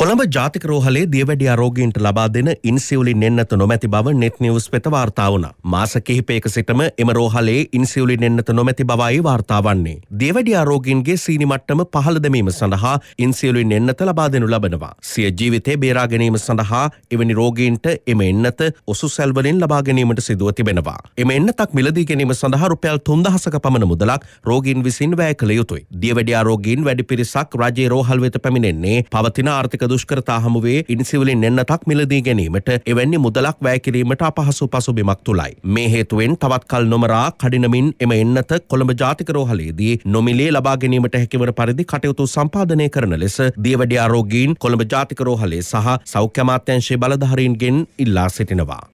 කොළඹ ජාතික රෝහලේ දියවැඩිය අරෝගීන්ට ලබා දෙන ඉන්සිවුලින් එන්නත නොමැති බව net news වෙත වාර්තා වුණා. මාස කිහිපයක සිටම එම රෝහලේ ඉන්සිවුලින් එන්නත නොමැති බවයි වාර්තා වන්නේ. දියවැඩිය අරෝගීන්ගේ සීනි මට්ටම පහළ දැමීම සඳහා ඉන්සිවුලින් එන්නත ලබා දෙනු ලබනවා. සිය ජීවිතේ බේරා ගැනීම සඳහා එවැනි රෝගීන්ට එම එන්නත ඔසුසැල් වලින් ලබා ගැනීමට සිදුව තිබෙනවා. එම එන්නතක් මිලදී ගැනීම සඳහා රුපියල් 3000ක පමණ මුදලක් රෝගීන් විසින් වැය කළ යුතුයි. දියවැඩිය අරෝගීන් වැඩි පිරිසක් රජයේ රෝහල් වෙත පැමිණෙන්නේ පවතින ආර්ථික දුෂ්කරතා හමුවේ ඉනිසිවලින් එන්නතක් මිලදී ගැනීමට එවැනි මුදලක් වැෑකිරීමට අපහසු පසුබිමක් තුළයි. මේ හේතුවෙන් තවත්කල් නොමරා කඩිනමින් එම එන්නත කොළඹ ජාතිකරෝහලේදී නොමිලේ ලබාගැනීමට හැකිවර පරිදි කටයුතු සම්පාධනය කරන ලෙස දියවඩියාරෝගීන් කොළඹ ජාතිකරෝහලේ සහ සෞඛ්‍යමාත්‍යංශයේ බලධහරීන්ගෙන් ඉල්ලා සිටිනවා.